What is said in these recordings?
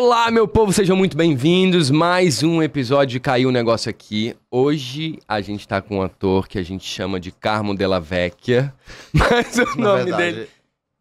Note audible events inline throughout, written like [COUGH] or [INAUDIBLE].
Olá, meu povo, sejam muito bem-vindos. Mais um episódio de Caiu o Negócio aqui. Hoje a gente tá com um ator que a gente chama de Carmo Della Vecchia, [LAUGHS] mas o Na nome verdade... dele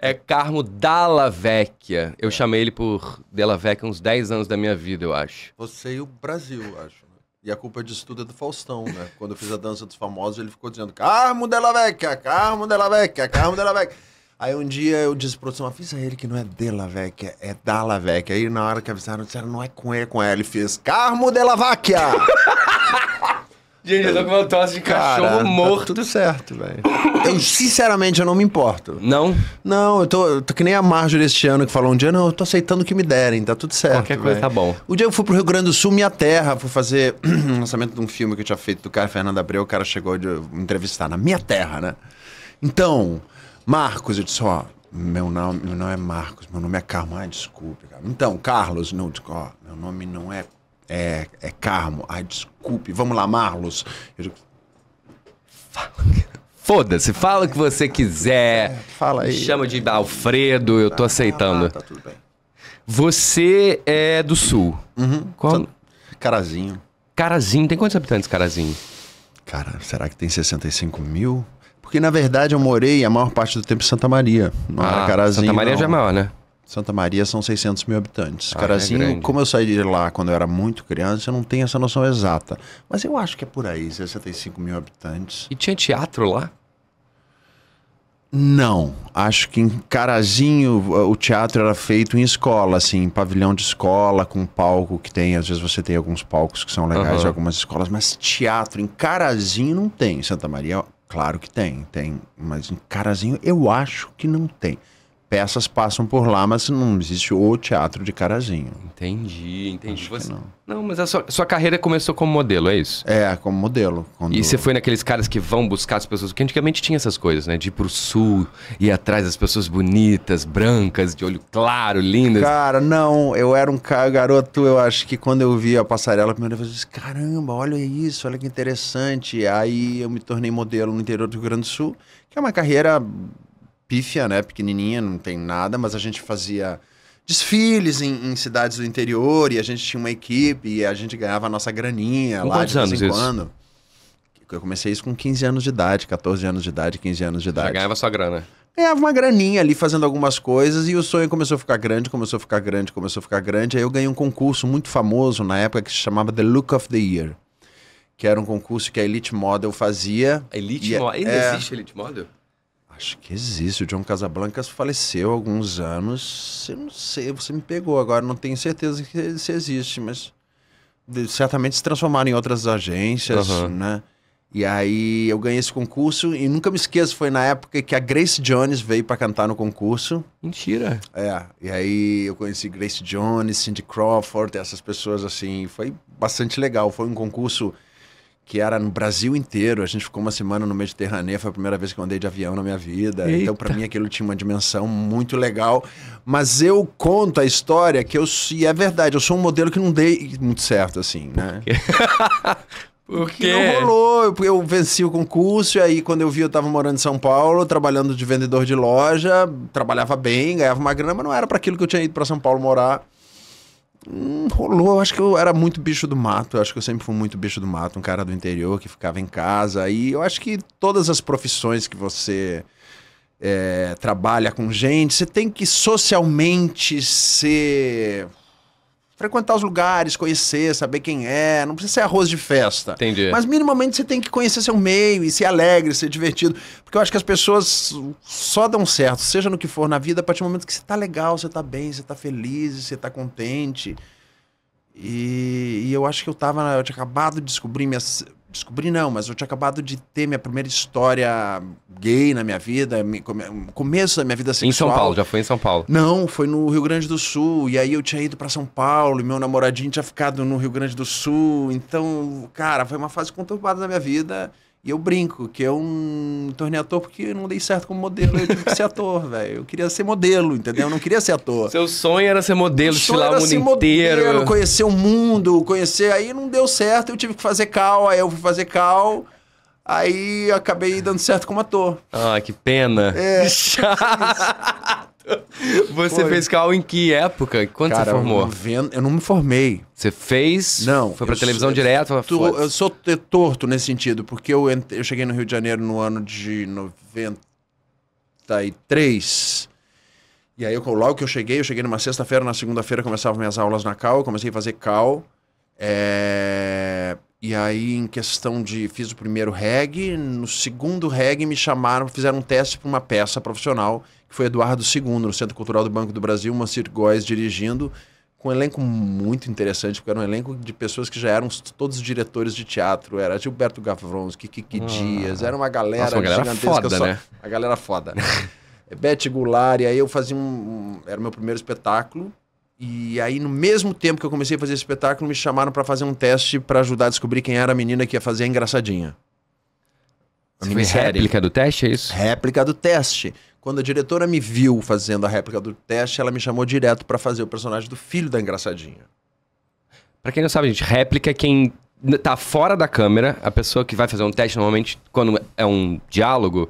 é Carmo Dalla Vecchia. Eu é. chamei ele por Della Vecchia uns 10 anos da minha vida, eu acho. Você e o Brasil, acho. Né? E a culpa disso tudo é do Faustão, né? Quando eu fiz a dança dos famosos, ele ficou dizendo: Carmo Della Vecchia, Carmo Della Vecchia, Carmo Della Vecchia. Aí um dia eu disse produção, assim, avisa ele que não é Della Vecchia, é, é Dalla Vecchia. Aí na hora que avisaram, disseram, não é com ele, é com ela. Ele fez Carmo Della Vecchia! [LAUGHS] Gente, eu tô com uma tosse de cachorro Cara, tá morto. Tá tudo certo, velho. Eu, sinceramente, eu não me importo. Não? Não, eu tô, eu tô que nem a Marjorie este ano que falou um dia, não, eu tô aceitando o que me derem, tá tudo certo. Qualquer coisa véio. tá bom. O dia eu fui pro Rio Grande do Sul, minha terra, fui fazer [CLEARS THROAT] um lançamento de um filme que eu tinha feito do cara Fernando Abreu, o cara chegou de entrevistar na minha terra, né? Então, Marcos, eu disse, ó, meu nome não é Marcos, meu nome é Carmo. Ah, desculpe, cara. Então, Carlos, não, ó, meu nome não é, é, é Carmo. Ah, desculpe, vamos lá, Marlos. Eu fala, Foda-se, fala o que você quiser. É, fala aí. Me chama de Alfredo, eu tô tá, aceitando. Ah, tá tudo bem. Você é do sul. Uhum. Qual? Carazinho. Carazinho, tem quantos habitantes Carazinho? Cara, será que tem 65 mil? Porque, na verdade, eu morei a maior parte do tempo em Santa Maria, Não ah, Carazinho, Santa Maria não. já é maior, né? Santa Maria são 600 mil habitantes. Ah, é Carazinho, é como eu saí de lá quando eu era muito criança, eu não tenho essa noção exata. Mas eu acho que é por aí, 65 mil habitantes. E tinha teatro lá? Não, acho que em Carazinho o teatro era feito em escola, assim, em pavilhão de escola, com palco que tem. Às vezes você tem alguns palcos que são legais uhum. algumas escolas, mas teatro em Carazinho não tem. Santa Maria é Claro que tem, tem, mas em Carazinho eu acho que não tem peças passam por lá, mas não existe o teatro de Carazinho. Entendi, entendi. Você... Não. não. mas a sua, sua, carreira começou como modelo, é isso? É, como modelo. Quando... E você foi naqueles caras que vão buscar as pessoas, que antigamente tinha essas coisas, né? De ir pro sul, ir atrás das pessoas bonitas, brancas, de olho claro, lindas. Cara, não, eu era um cara, garoto, eu acho que quando eu vi a passarela a primeira vez, eu disse, caramba, olha isso, olha que interessante. Aí eu me tornei modelo no interior do Rio Grande do Sul, que é uma carreira pífia, né? Pequenininha, não tem nada, mas a gente fazia desfiles em, em, cidades do interior e a gente tinha uma equipe e a gente ganhava a nossa graninha com lá de vez em quando. Isso? Eu comecei isso com 15 anos de idade, 14 anos de idade, 15 anos de idade. Já ganhava sua grana. Ganhava uma graninha ali fazendo algumas coisas e o sonho começou a ficar grande, começou a ficar grande, começou a ficar grande. Aí eu ganhei um concurso muito famoso na época que se chamava The Look of the Year que era um concurso que a Elite Model fazia. A Elite é- Model? Ainda é, existe Elite Model? Acho que existe. O John Casablancas faleceu há alguns anos. Eu não sei, você me pegou agora, não tenho certeza que se existe, mas certamente se transformaram em outras agências, uhum. né? E aí eu ganhei esse concurso e nunca me esqueço, foi na época que a Grace Jones veio para cantar no concurso. Mentira. É, e aí eu conheci Grace Jones, Cindy Crawford, essas pessoas assim, foi bastante legal, foi um concurso que era no Brasil inteiro. A gente ficou uma semana no Mediterrâneo, foi a primeira vez que eu andei de avião na minha vida. Então, Eita. Então, para mim, aquilo tinha uma dimensão muito legal. Mas eu conto a história que eu, e é verdade, eu sou um modelo que não dei muito certo, assim, né? [LAUGHS] Porque não rolou, eu, eu venci o concurso e aí quando eu vi eu tava morando em São Paulo, trabalhando de vendedor de loja, trabalhava bem, ganhava uma grana, mas não era para aquilo que eu tinha ido para São Paulo morar. Hum, rolou, eu acho que eu era muito bicho do mato, eu acho que eu sempre fui muito bicho do mato, um cara do interior que ficava em casa. E eu acho que todas as profissões que você é, trabalha com gente, você tem que socialmente ser frequentar os lugares, conhecer, saber quem é. Não precisa ser arroz de festa. Entendi. Mas minimamente você tem que conhecer seu meio e ser alegre, ser divertido. Porque eu acho que as pessoas só dão certo, seja no que for na vida, a partir do momento que você tá legal, você tá bem, você tá feliz, você tá contente. E, e eu acho que eu tava. Eu tinha acabado de descobrir minhas descobri não, mas eu tinha acabado de ter minha primeira história gay na minha vida, começo da minha vida sexual. Em São Paulo, já foi em São Paulo? Não, foi no Rio Grande do Sul. E aí eu tinha ido para São Paulo, e meu namoradinho tinha ficado no Rio Grande do Sul. Então, cara, foi uma fase conturbada da minha vida. E eu brinco que eu um, tornei ator porque não dei certo como modelo, eu tive que ser ator, [LAUGHS] velho. Eu queria ser modelo, entendeu? Eu não queria ser ator. Seu sonho era ser modelo, estilar o mundo ser inteiro. Modelo, conhecer o mundo, conhecer. Aí não deu certo, eu tive que fazer cal, aí eu fui fazer cal. Aí acabei dando certo como ator. Ah, que pena. É. [LAUGHS] [LAUGHS] Você Foi. fez cal em que época? Quando Cara, você formou? Eu não, vendo, eu não me formei. Você fez? Não. Foi pra televisão sou, direto? Eu, tô, eu sou torto nesse sentido, porque eu, eu cheguei no Rio de Janeiro no ano de 93. E aí, eu, logo que eu cheguei, eu cheguei numa sexta-feira, na segunda-feira começava minhas aulas na cal, eu comecei a fazer cal. É e aí, em questão de. Fiz o primeiro reggae, no segundo reggae me chamaram, fizeram um teste para uma peça profissional, que foi Eduardo II, no Centro Cultural do Banco do Brasil, Mancir Góes dirigindo, com um elenco muito interessante, porque era um elenco de pessoas que já eram todos diretores de teatro. Era Gilberto Gavrons, Kiki ah. Dias, era uma galera, Nossa, uma galera gigantesca. Foda, só, né? A galera foda. [LAUGHS] Beth Goulart, e aí eu fazia um. Era o meu primeiro espetáculo. E aí, no mesmo tempo que eu comecei a fazer esse espetáculo, me chamaram para fazer um teste para ajudar a descobrir quem era a menina que ia fazer a engraçadinha. A Você fez réplica do teste, é isso? Réplica do teste. Quando a diretora me viu fazendo a réplica do teste, ela me chamou direto para fazer o personagem do filho da engraçadinha. Pra quem não sabe, gente, réplica é quem tá fora da câmera, a pessoa que vai fazer um teste normalmente, quando é um diálogo,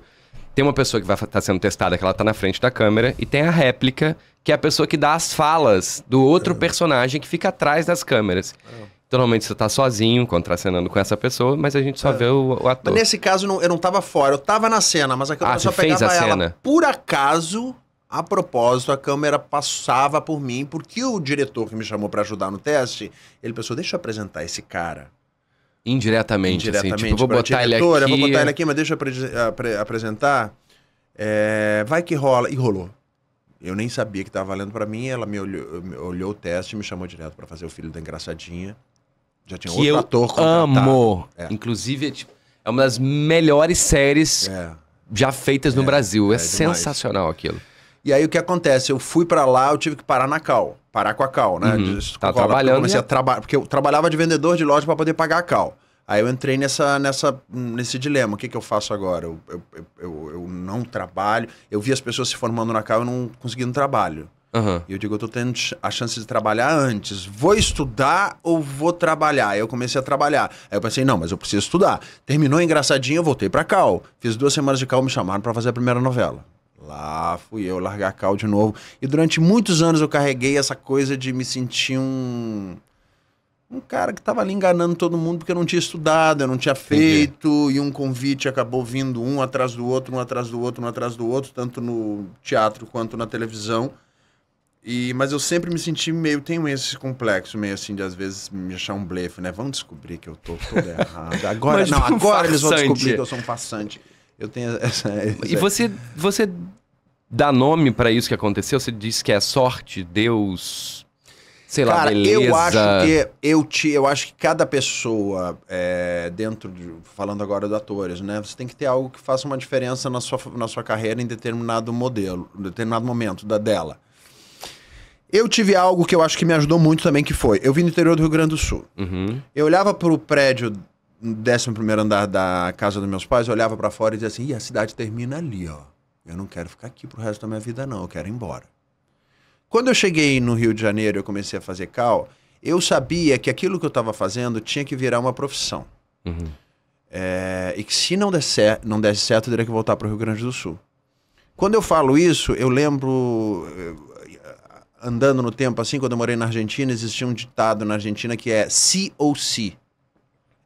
tem uma pessoa que vai estar tá sendo testada, que ela tá na frente da câmera, e tem a réplica, que é a pessoa que dá as falas do outro é. personagem que fica atrás das câmeras. É. Então, normalmente você tá sozinho, contracenando com essa pessoa, mas a gente só é. vê o, o, ator. Mas nesse caso, não, eu não tava fora, eu tava na cena, mas ah, a câmera ah, só pegava ela. Cena. Por acaso, a propósito, a câmera passava por mim, porque o diretor que me chamou para ajudar no teste, ele pensou, deixa eu apresentar esse cara. Indiretamente, Indiretamente assim, tipo, vou botar ele aqui... Vou botar ele aqui, mas deixa eu apresentar. É, vai que rola. E rolou. Eu nem sabia que estava valendo para mim. Ela me olhou, me olhou, o teste, me chamou direto para fazer o filho da engraçadinha. Já tinha que outro eu ator contratado. Amo. É. Inclusive, é, tipo, é uma das melhores séries é. já feitas no é. Brasil. É, é sensacional aquilo. E aí o que acontece? Eu fui para lá, eu tive que parar na Cal, parar com a Cal, né? Uhum. Tá trabalhando. comecei a né? trabalhar, porque eu trabalhava de vendedor de loja para poder pagar a Cal. Aí eu entrei nessa, nessa, nesse dilema. O que, que eu faço agora? Eu, eu, eu, eu não trabalho. Eu vi as pessoas se formando na cal e não conseguindo trabalho. Uhum. E eu digo, eu tô tendo a chance de trabalhar antes. Vou estudar ou vou trabalhar? Aí eu comecei a trabalhar. Aí eu pensei, não, mas eu preciso estudar. Terminou engraçadinho, eu voltei pra cal. Fiz duas semanas de cal, me chamaram para fazer a primeira novela. Lá fui eu largar cal de novo. E durante muitos anos eu carreguei essa coisa de me sentir um. Um cara que tava ali enganando todo mundo porque eu não tinha estudado, eu não tinha feito, Entendi. e um convite acabou vindo um atrás do outro, um atrás do outro, um atrás do outro, tanto no teatro quanto na televisão. E, mas eu sempre me senti meio, tenho esse complexo, meio assim, de às vezes me achar um blefe, né? Vão descobrir que eu tô todo [LAUGHS] errado. Agora, não, agora eles vão descobrir que eu sou um passante. Eu tenho essa. [LAUGHS] essa... E você, você dá nome para isso que aconteceu? Você diz que é sorte, Deus, sei Cara, lá, beleza. eu acho que eu te, eu acho que cada pessoa é, dentro de, falando agora do atores, né? Você tem que ter algo que faça uma diferença na sua, na sua carreira em determinado modelo, em determinado momento da dela. Eu tive algo que eu acho que me ajudou muito também que foi, eu vim do interior do Rio Grande do Sul. Uhum. Eu olhava para o prédio décimo primeiro andar da casa dos meus pais, eu olhava para fora e dizia assim, e a cidade termina ali, ó. Eu não quero ficar aqui pro resto da minha vida, não. Eu quero ir embora. Quando eu cheguei no Rio de Janeiro, eu comecei a fazer cal, eu sabia que aquilo que eu estava fazendo tinha que virar uma profissão. Uhum. É, e que se não, desse não desse certo, eu teria que voltar pro Rio Grande do Sul. Quando eu falo isso, eu lembro, eh, andando no tempo assim, quando eu morei na Argentina, existia um ditado na Argentina que é se ou se.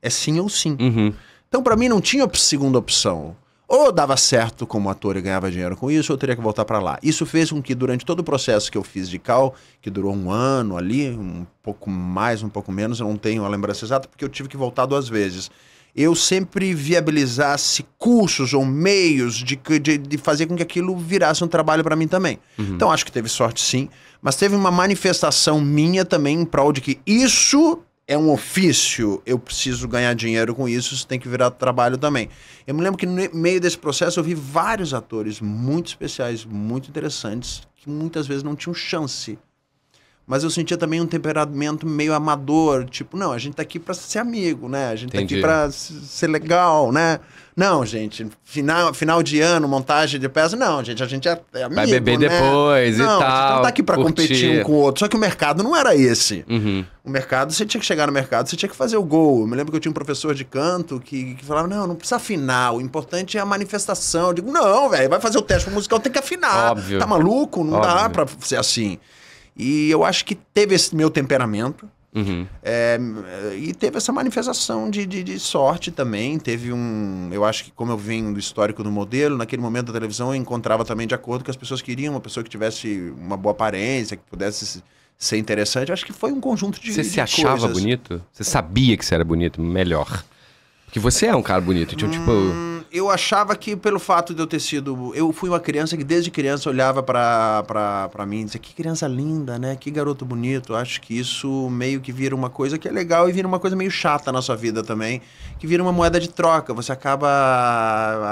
É sim ou sim. Uhum. Então, para mim, não tinha segunda opção. Ou dava certo como ator e ganhava dinheiro com isso, ou eu teria que voltar para lá. Isso fez com que, durante todo o processo que eu fiz de Cal, que durou um ano ali, um pouco mais, um pouco menos, eu não tenho a lembrança exata, porque eu tive que voltar duas vezes. Eu sempre viabilizasse cursos ou meios de, de, de fazer com que aquilo virasse um trabalho para mim também. Uhum. Então, acho que teve sorte sim, mas teve uma manifestação minha também em prol de que isso é um ofício, eu preciso ganhar dinheiro com isso, isso tem que virar trabalho também. Eu me lembro que no meio desse processo eu vi vários atores muito especiais, muito interessantes, que muitas vezes não tinham chance mas eu sentia também um temperamento meio amador, tipo, não, a gente tá aqui para ser amigo, né? A gente Entendi. tá aqui para ser legal, né? Não, gente, final, final de ano, montagem de peça, não, gente, a gente é, é amigo, Vai beber né? depois não, e tal. A gente não tá aqui para competir um com o outro. Só que o mercado não era esse. Uhum. O mercado, você tinha que chegar no mercado, você tinha que fazer o gol. Eu me lembro que eu tinha um professor de canto que, que falava, não, não precisa afinar, o importante é a manifestação. Eu digo, não, velho, vai fazer o teste musical, tem que afinar. Óbvio. Tá maluco? Não Óbvio. dá pra ser assim. E eu acho que teve esse meu temperamento. Uhum. É, e teve essa manifestação de, de, de, sorte também. Teve um. Eu acho que, como eu venho do histórico do modelo, naquele momento da televisão eu encontrava também de acordo que as pessoas queriam uma pessoa que tivesse uma boa aparência, que pudesse ser interessante. Eu acho que foi um conjunto de. Você de se achava bonito? Você sabia que você era bonito, melhor. Porque você é um cara bonito. tinha tipo, hum, tipo eu achava que pelo fato de eu ter sido. Eu fui uma criança que desde criança olhava para mim e dizia: que criança linda, né? Que garoto bonito. Acho que isso meio que vira uma coisa que é legal e vira uma coisa meio chata na sua vida também. Que vira uma moeda de troca. Você acaba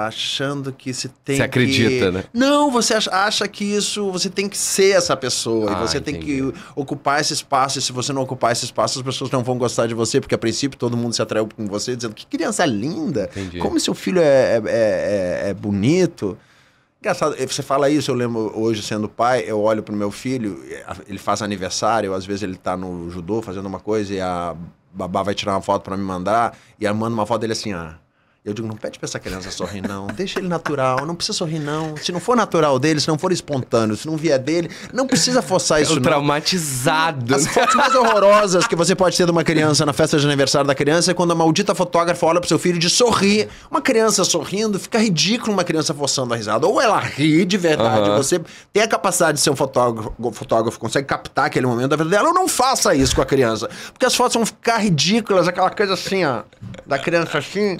achando que se tem. Você acredita, que... né? Não, você acha que isso. Você tem que ser essa pessoa. Ah, e você entendi. tem que ocupar esse espaço. E se você não ocupar esse espaço, as pessoas não vão gostar de você, porque a princípio todo mundo se atraiu com você, dizendo: que criança linda. Entendi. Como seu filho é é, é, é, é bonito. Engraçado, eh, você fala isso, eu lembro hoje sendo pai, eu olho pro meu filho, eh, ele faz aniversário, às vezes ele tá no judô fazendo uma coisa e a babá vai tirar uma foto para me mandar e ela manda uma foto dele assim, ah, eu digo, não pede pra essa criança sorrir, não. Deixa ele natural. Não precisa sorrir, não. Se não for natural dele, se não for espontâneo, se não vier dele, não precisa forçar é isso, não traumatizado. As fotos mais horrorosas que você pode ter de uma criança na festa de aniversário da criança é quando a maldita fotógrafa olha pro seu filho de sorrir. Uma criança sorrindo, fica ridículo uma criança forçando a risada. Ou ela ri de verdade. Uhum. Você tem a capacidade de ser um fotógrafo, fotógrafo, consegue captar aquele momento da vida dela. Ou não faça isso com a criança. Porque as fotos vão ficar ridículas, aquela coisa assim, ó. Da criança assim...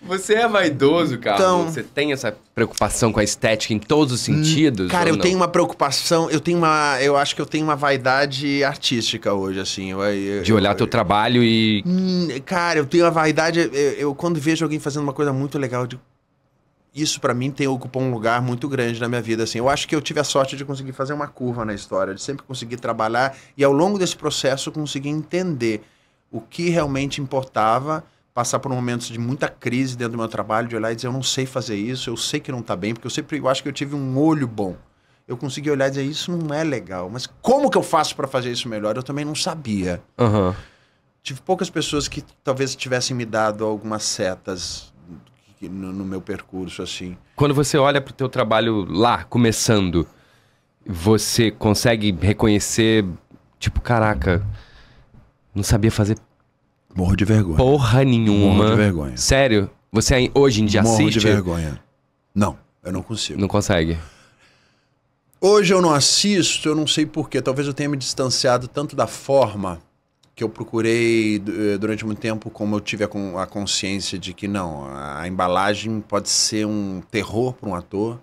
Você é vaidoso, cara? Então, você tem essa preocupação com a estética em todos os hum, sentidos? Cara, eu não? tenho uma preocupação, eu tenho uma, eu acho que eu tenho uma vaidade artística hoje, assim. Eu, eu, de olhar eu, teu trabalho e. Hum, cara, eu tenho uma vaidade. Eu, quando vejo alguém fazendo uma coisa muito legal, eu digo, isso para mim tem ocupou um lugar muito grande na minha vida assim. Eu acho que eu tive a sorte de conseguir fazer uma curva na história, de sempre conseguir trabalhar e ao longo desse processo conseguir entender o que realmente importava passar por momentos de muita crise dentro do meu trabalho, de olhar e dizer, eu não sei fazer isso, eu sei que não está bem, porque eu sempre eu acho que eu tive um olho bom. Eu consegui olhar e dizer, isso não é legal, mas como que eu faço para fazer isso melhor? Eu também não sabia. Uhum. Tive poucas pessoas que talvez tivessem me dado algumas setas no, no meu percurso, assim. Quando você olha para o teu trabalho lá, começando, você consegue reconhecer, tipo, caraca, não sabia fazer Morro de vergonha. Porra nenhuma. Morro de vergonha. Sério? Você hoje em dia Morro assiste? Morro de vergonha. Não, eu não consigo. Não consegue. Hoje eu não assisto, eu não sei porquê. Talvez eu tenha me distanciado tanto da forma que eu procurei eh, durante muito tempo, como eu tive a consciência de que não, a embalagem pode ser um terror para um ator,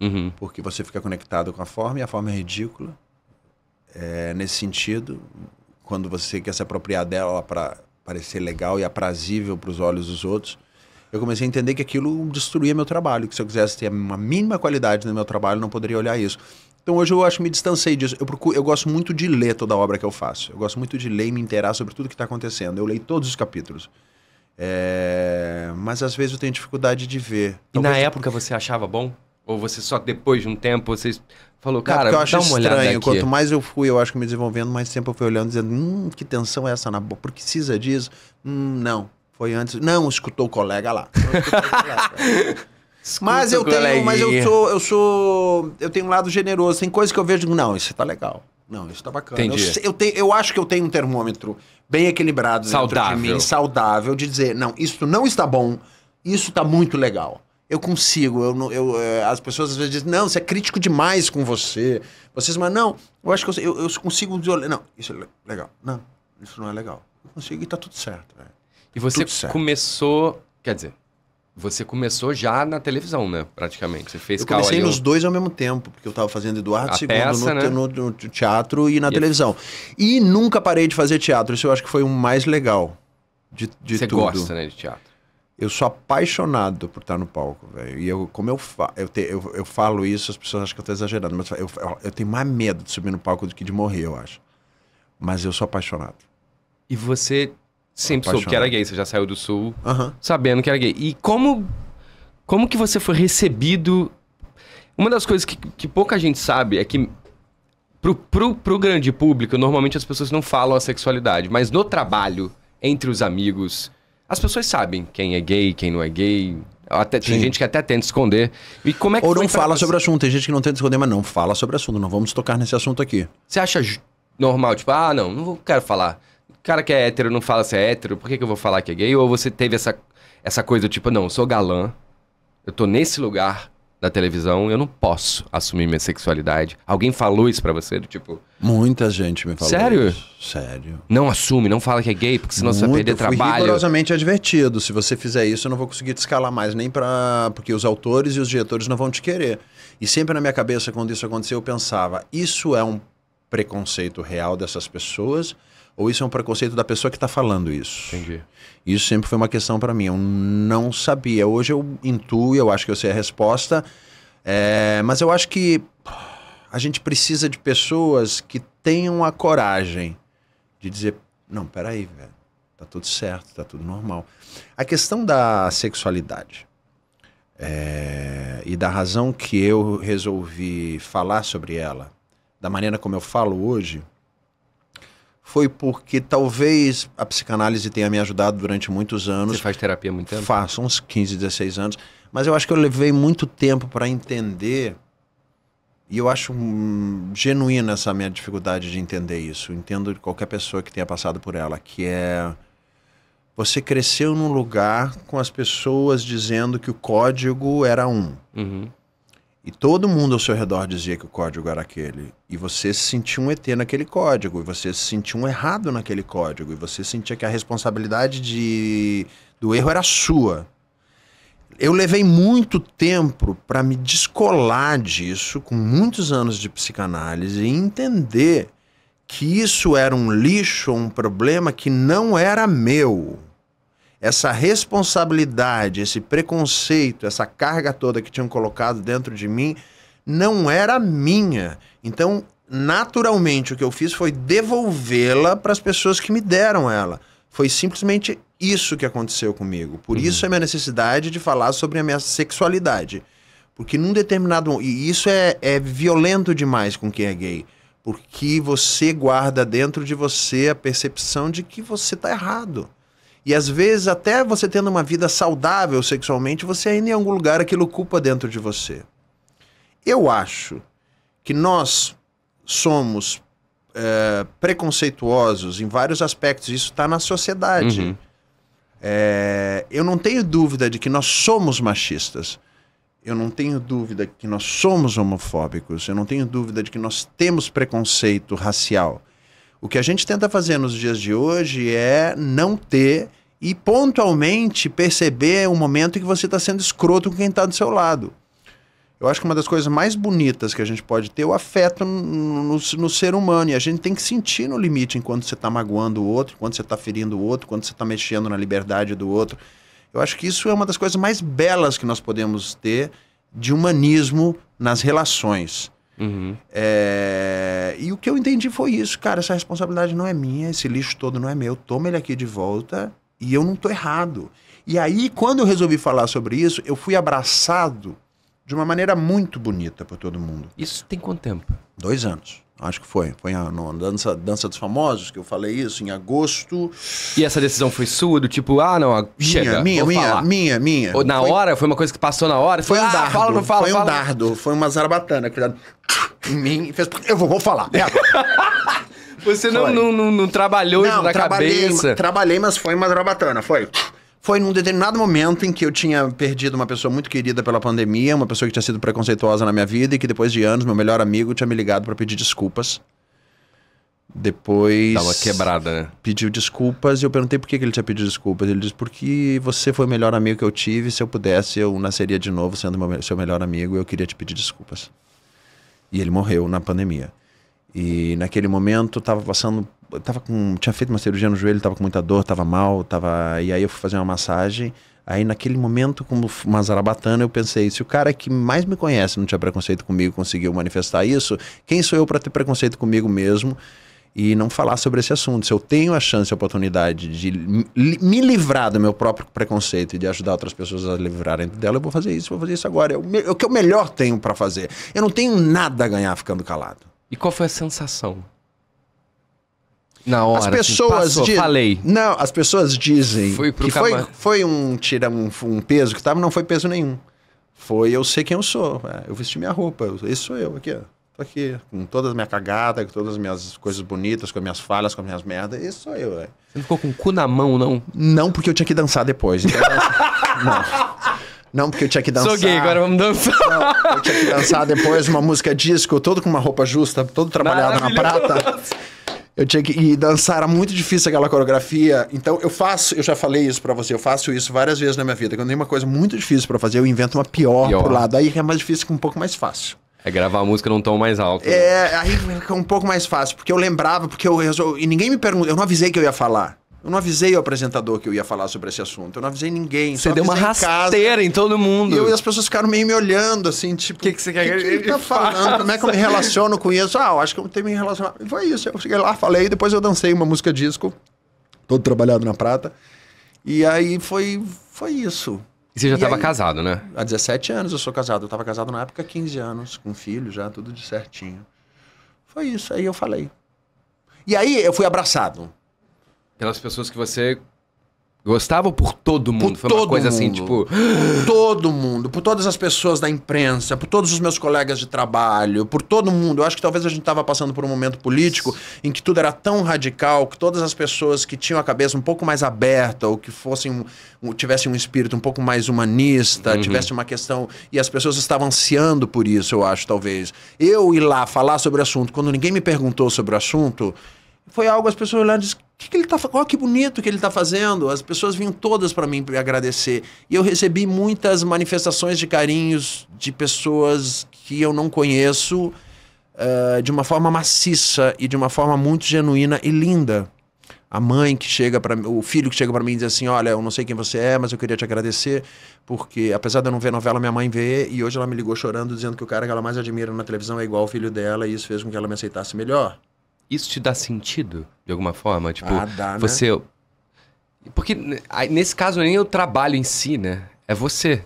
uhum. porque você fica conectado com a forma e a forma é ridícula. É, nesse sentido, quando você quer se apropriar dela para parecer legal e aprazível para os olhos dos outros, eu comecei a entender que aquilo destruía meu trabalho, que se eu quisesse ter uma mínima qualidade no meu trabalho, não poderia olhar isso. Então hoje eu acho que me distanciei disso. Eu, procuro, eu gosto muito de ler toda a obra que eu faço. Eu gosto muito de ler e me inteirar sobre tudo que está acontecendo. Eu leio todos os capítulos. É... Mas às vezes eu tenho dificuldade de ver. Talvez e na época porque... você achava bom? Ou você só depois de um tempo, vocês Falou, cara, eu acho dá uma estranho. Quanto mais eu fui, eu acho que me desenvolvendo, mais tempo eu fui olhando, dizendo, hum, que tensão é essa na boca? Precisa disso? Hum, não. Foi antes. Não, escutou o colega lá. [LAUGHS] mas eu coleguinha. tenho, mas eu sou, eu sou, eu tenho um lado generoso. Tem coisas que eu vejo, não, isso tá legal. Não, isso tá bacana. Entendi. Eu, eu, tenho, eu acho que eu tenho um termômetro bem equilibrado saudável. de mim, saudável, de dizer, não, isso não está bom, isso tá muito legal eu consigo. Eu, eu, eh, as pessoas às vezes dizem, não, você é crítico demais com você. Vocês, mas não, eu acho que eu, eu consigo. Não, isso é legal. Não, isso não é legal. Eu consigo e tá tudo certo. E você certo. começou, quer dizer, você começou já na televisão, né? Praticamente. Você fez Eu comecei nos dois ao mesmo tempo, porque eu estava fazendo Eduardo II no, né? no, no, teatro e na e televisão. E nunca parei de fazer teatro. Isso eu acho que foi o mais legal de, de você tudo. Você gosta, né, de teatro? Eu sou apaixonado por estar no palco, velho. E eu, como eu, fa eu, te, eu, eu, falo isso, as pessoas acham que eu estou exagerando, mas eu, eu, eu tenho mais medo de subir no palco do que de morrer, eu acho. Mas eu sou apaixonado. E você sempre soube que era gay, você já saiu do sul sabendo que era gay. E como, como que você foi recebido? Uma das coisas que, que pouca gente sabe é que pro, pro, pro grande público, normalmente as pessoas não falam a sexualidade, mas no trabalho, entre os amigos, as pessoas sabem quem é gay, quem não é gay. Até, tem gente que até tenta esconder. E como é que Ou não fala sobre o assunto. Tem gente que não tenta esconder, mas não fala sobre o assunto. Não vamos tocar nesse assunto aqui. Você acha normal? Tipo, ah, não, não quero falar. O cara que é hétero não fala se é hétero, por que, que eu vou falar que é gay? Ou você teve essa, essa coisa tipo, não, eu sou galã, eu tô nesse lugar, da televisão, eu não posso assumir minha sexualidade. Alguém falou isso para você? Tipo. Muita gente me falou. Sério? Isso. Sério. Não assume, não fala que é gay, porque senão Muito, você vai perder fui trabalho. rigorosamente advertido. Se você fizer isso, eu não vou conseguir te escalar mais, nem para Porque os autores e os diretores não vão te querer. E sempre na minha cabeça, quando isso aconteceu, eu pensava: isso é um preconceito real dessas pessoas ou isso é um preconceito da pessoa que está falando isso. Entendi. Isso sempre foi uma questão para mim. Eu não sabia. Hoje eu intuo, eu acho que eu sei a resposta. É, mas eu acho que a gente precisa de pessoas que tenham a coragem de dizer: não, peraí, velho, tá tudo certo, tá tudo normal. A questão da sexualidade. É, e da razão que eu resolvi falar sobre ela, da maneira como eu falo hoje, foi porque talvez a psicanálise tenha me ajudado durante muitos anos. Você faz terapia há muito tempo? Faço, uns 15, 16 anos. Mas eu acho que eu levei muito tempo para entender. E eu acho hum, genuína essa minha dificuldade de entender isso. entendo de qualquer pessoa que tenha passado por ela, que é. Você cresceu num lugar com as pessoas dizendo que o código era um. Uhum e todo mundo ao seu redor dizia que o código era aquele, e você se sentia um ET naquele código, e você se sentia um errado naquele código, e você sentia que a responsabilidade de, do erro era sua. Eu levei muito tempo para me descolar disso, com muitos anos de psicanálise, e entender que isso era um lixo, um problema que não era meu essa responsabilidade, esse preconceito, essa carga toda que tinham colocado dentro de mim não era minha. Então, naturalmente, o que eu fiz foi devolvê-la para as pessoas que me deram ela. Foi simplesmente isso que aconteceu comigo. Por uhum. isso a minha necessidade de falar sobre a minha sexualidade. Porque num determinado. E isso é, é violento demais com quem é gay. Porque você guarda dentro de você a percepção de que você está errado. E às vezes, até você tendo uma vida saudável sexualmente, você ainda em algum lugar aquilo ocupa dentro de você. Eu acho que nós somos é, preconceituosos em vários aspectos. Isso está na sociedade. Uhum. É, eu não tenho dúvida de que nós somos machistas. Eu não tenho dúvida de que nós somos homofóbicos. Eu não tenho dúvida de que nós temos preconceito racial. O que a gente tenta fazer nos dias de hoje é não ter e pontualmente perceber o um momento em que você está sendo escroto com quem está do seu lado. Eu acho que uma das coisas mais bonitas que a gente pode ter é o afeto no, no, no ser humano. E a gente tem que sentir no limite enquanto você está magoando o outro, enquanto você está ferindo o outro, enquanto você está mexendo na liberdade do outro. Eu acho que isso é uma das coisas mais belas que nós podemos ter de humanismo nas relações. Uhum. É... E o que eu entendi foi isso, cara. Essa responsabilidade não é minha, esse lixo todo não é meu. Toma ele aqui de volta e eu não tô errado. E aí, quando eu resolvi falar sobre isso, eu fui abraçado de uma maneira muito bonita por todo mundo. Isso tem quanto tempo? Dois anos. Acho que foi. Foi a dança, dança dos Famosos que eu falei isso, em agosto. E essa decisão foi sua, do tipo, ah, não, minha, chega. Minha, minha, falar. minha, minha. na foi... hora? Foi uma coisa que passou na hora? Foi um ah, dardo. Fala, não fala, foi fala. um dardo. Foi uma zarabatana. Cuidado. Em mim, fez. Eu vou, vou falar. É agora. [LAUGHS] Você não, não, não, não, trabalhou não, isso na trabalhei, cabeça? Trabalhei, mas foi uma zarabatana, foi foi num determinado momento em que eu tinha perdido uma pessoa muito querida pela pandemia, uma pessoa que tinha sido preconceituosa na minha vida e que depois de anos meu melhor amigo tinha me ligado para pedir desculpas. Depois. Tava quebrada, né? Pediu desculpas e eu perguntei por que, ele tinha pedido desculpas. Ele disse: porque você foi o melhor amigo que eu tive. Se eu pudesse, eu nasceria de novo sendo meu, seu melhor amigo. e Eu queria te pedir desculpas. E ele morreu na pandemia. E naquele momento estava passando tava com, tinha feito uma cirurgia no joelho, tava com muita dor, tava mal, tava, e aí eu fui fazer uma massagem. Aí naquele momento, como uma zarabatana, eu pensei, se o cara que mais me conhece não tinha preconceito comigo, conseguiu manifestar isso, quem sou eu para ter preconceito comigo mesmo? e não falar sobre esse assunto. Se eu tenho a chance, a oportunidade de me livrar do meu próprio preconceito e de ajudar outras pessoas a livrarem dela, eu vou fazer isso, vou fazer isso agora. É o é que eu melhor tenho para fazer. Eu não tenho nada a ganhar ficando calado. E qual foi a sensação? Na hora. As assim, pessoas assim, passou, falei. Não, as pessoas dizem pro que foi, foi, um tira um, um peso que tava, não foi peso nenhum. Foi eu sei quem eu sou. É, eu vesti minha roupa. Esse sou eu aqui, ó. Tô aqui, com todas as minhas cagadas, com todas as minhas coisas bonitas, com as minhas falhas, com as minhas merdas. Isso sou eu, velho. É. Você não ficou com o cu na mão, não? Não, porque eu tinha que dançar depois. Então, [LAUGHS] não. Não, porque eu tinha que dançar. Sou gay, agora vamos dançar. Não, eu tinha que dançar depois uma música disco, todo com uma roupa justa, todo trabalhado na prata. Eu tinha que e dançar, era muito difícil aquela coreografia. Então eu faço, eu já falei isso para você, eu faço isso várias vezes na minha vida. Quando tem uma coisa muito difícil para fazer, eu invento uma pior, pior, pro lado. Aí é mais difícil, com um pouco mais fácil. É gravar a música num tom mais alto. Né? É, aí fica um pouco mais fácil, porque eu lembrava, porque eu resolvi. E ninguém me perguntou, eu não avisei que eu ia falar. Eu não avisei o apresentador que eu ia falar sobre esse assunto. Eu não avisei ninguém. Você deu uma rasteira em, em, todo mundo. E, eu, e, as pessoas ficaram meio me olhando, assim, tipo... O que, que você quer que, que ele tá [LAUGHS] falando? Como é que eu me relaciono com isso? Ah, eu acho que eu não tenho me relacionar. foi isso. Eu cheguei lá, falei, depois eu dancei uma música disco, todo trabalhado na prata. E aí foi, foi isso. E você já estava casado, né? Há 17 anos eu sou casado. Eu estava casado na época há 15 anos, com filho já, tudo de certinho. Foi isso. Aí eu falei. E aí eu fui abraçado pelas pessoas que você Gostava por todo mundo. Por Foi todo uma coisa assim, mundo. assim, tipo. Por todo mundo, por todas as pessoas da imprensa, por todos os meus colegas de trabalho, por todo mundo. Eu acho que talvez a gente estava passando por um momento político em que tudo era tão radical que todas as pessoas que tinham a cabeça um pouco mais aberta, ou que fossem tivessem um espírito um pouco mais humanista, uhum. tivessem uma questão. E as pessoas estavam ansiando por isso, eu acho, talvez. Eu ir lá falar sobre o assunto, quando ninguém me perguntou sobre o assunto, foi algo as pessoas olhando e disseram, que, que ele tá Olha que bonito que ele está fazendo. As pessoas vinham todas para mim me agradecer. E eu recebi muitas manifestações de carinhos de pessoas que eu não conheço uh, de uma forma maciça e de uma forma muito genuína e linda. A mãe que chega para mim, o filho que chega para mim e diz assim: Olha, eu não sei quem você é, mas eu queria te agradecer, porque apesar de eu não ver novela, minha mãe vê, e hoje ela me ligou chorando, dizendo que o cara que ela mais admira na televisão é igual o filho dela, e isso fez com que ela me aceitasse melhor isso te dá sentido, de alguma forma? Tipo, ah, dá, né? você. Né? Porque nesse caso nem é o trabalho em si, né? É você.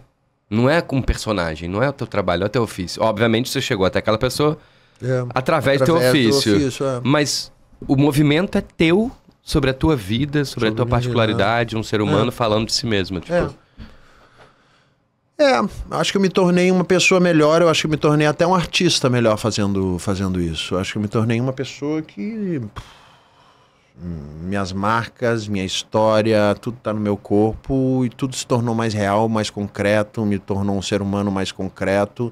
Não é um personagem, não é o teu trabalho, é o teu ofício. Obviamente você chegou até aquela pessoa é, através, através do teu ofício. Do ofício é. Mas o movimento é teu sobre a tua vida, sobre, sobre a tua é. particularidade, um ser humano é. falando de si mesmo. Tipo. É. É, acho que eu me tornei uma pessoa melhor, eu acho que eu me tornei até um artista melhor fazendo, fazendo isso. Eu acho que eu me tornei uma pessoa que. Hum, minhas marcas, minha história, tudo está no meu corpo e tudo se tornou mais real, mais concreto, me tornou um ser humano mais concreto.